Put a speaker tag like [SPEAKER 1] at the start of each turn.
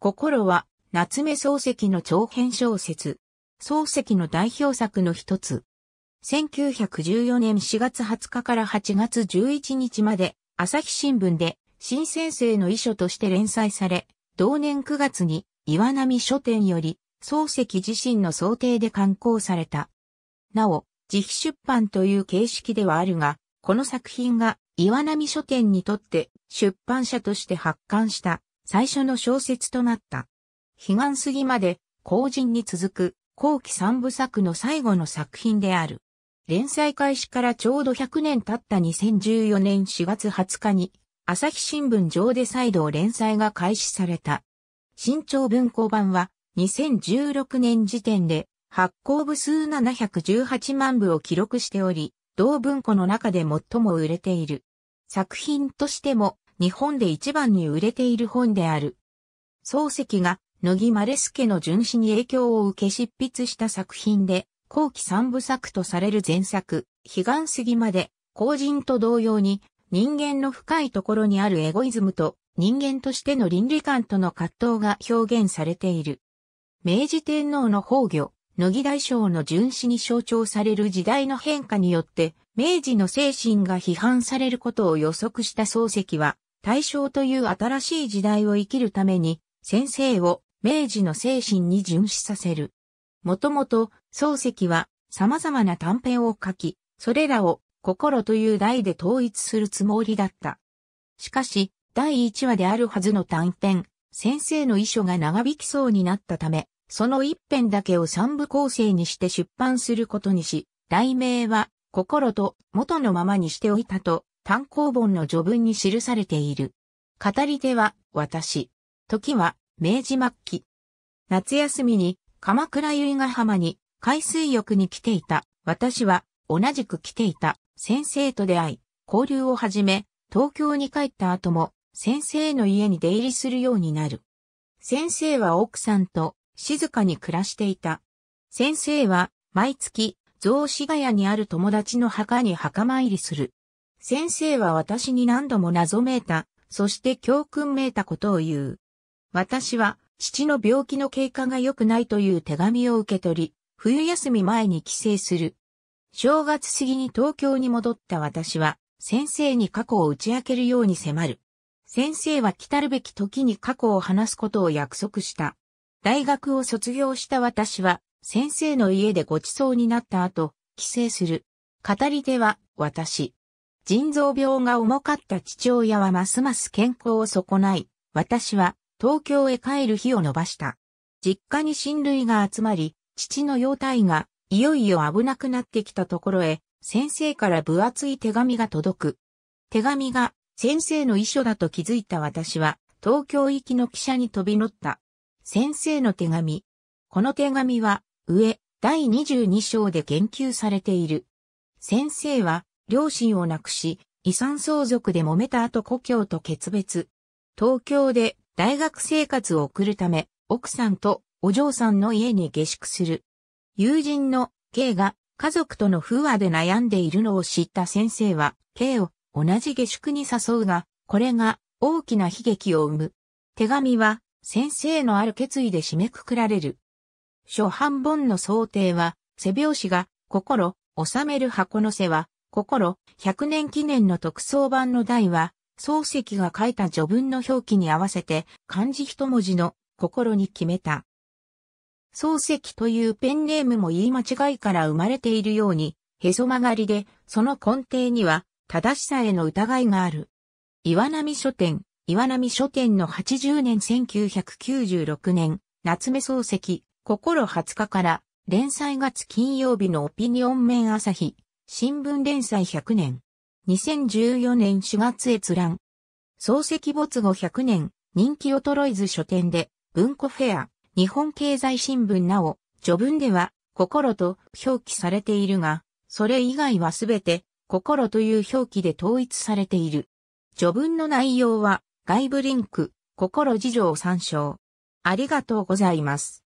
[SPEAKER 1] 心は、夏目漱石の長編小説。漱石の代表作の一つ。1914年4月20日から8月11日まで、朝日新聞で、新先生の遺書として連載され、同年9月に、岩波書店より、漱石自身の想定で刊行された。なお、自費出版という形式ではあるが、この作品が岩波書店にとって出版社として発刊した最初の小説となった。悲願すぎまで、後人に続く、後期三部作の最後の作品である。連載開始からちょうど100年経った2014年4月20日に、朝日新聞上で再度連載が開始された。新潮文庫版は2016年時点で発行部数718万部を記録しており、同文庫の中で最も売れている。作品としても日本で一番に売れている本である。漱石が、野木マレス家の巡視に影響を受け執筆した作品で、後期三部作とされる前作、悲願杉まで、後人と同様に、人間の深いところにあるエゴイズムと、人間としての倫理観との葛藤が表現されている。明治天皇の崩御、野木大将の巡視に象徴される時代の変化によって、明治の精神が批判されることを予測した漱石は、大正という新しい時代を生きるために、先生を明治の精神に巡視させる。もともと、漱石は様々な短編を書き、それらを心という題で統一するつもりだった。しかし、第一話であるはずの短編、先生の遺書が長引きそうになったため、その一編だけを三部構成にして出版することにし、題名は、心と元のままにしておいたと単行本の序文に記されている。語り手は私。時は明治末期。夏休みに鎌倉由比ヶ浜に海水浴に来ていた。私は同じく来ていた先生と出会い、交流を始め、東京に帰った後も先生の家に出入りするようになる。先生は奥さんと静かに暮らしていた。先生は毎月雑司ヶ谷にある友達の墓に墓参りする。先生は私に何度も謎めいた、そして教訓めいたことを言う。私は、父の病気の経過が良くないという手紙を受け取り、冬休み前に帰省する。正月過ぎに東京に戻った私は、先生に過去を打ち明けるように迫る。先生は来たるべき時に過去を話すことを約束した。大学を卒業した私は、先生の家でご馳走になった後、帰省する。語り手は、私。腎臓病が重かった父親はますます健康を損ない、私は東京へ帰る日を延ばした。実家に親類が集まり、父の容体がいよいよ危なくなってきたところへ、先生から分厚い手紙が届く。手紙が先生の遺書だと気づいた私は、東京行きの汽車に飛び乗った。先生の手紙。この手紙は、上、第22章で言及されている。先生は、両親を亡くし、遺産相続で揉めた後故郷と決別。東京で大学生活を送るため、奥さんとお嬢さんの家に下宿する。友人の K が家族との不和で悩んでいるのを知った先生は K を同じ下宿に誘うが、これが大きな悲劇を生む。手紙は先生のある決意で締めくくられる。初版本の想定は背拍子が心、収める箱の背は心、100年記念の特装版の題は、漱石が書いた序文の表記に合わせて漢字一文字の心に決めた。漱石というペンネームも言い間違いから生まれているように、へそ曲がりで、その根底には正しさへの疑いがある。岩波書店、岩波書店の80年1996年、夏目漱石、心20日から、連載月金曜日のオピニオン面朝日、新聞連載100年。2014年4月閲覧。創籍没後100年、人気オトロイズ書店で、文庫フェア、日本経済新聞なお、序文では、心と表記されているが、それ以外はすべて、心という表記で統一されている。序文の内容は、外部リンク、心事情を参照。ありがとうございます。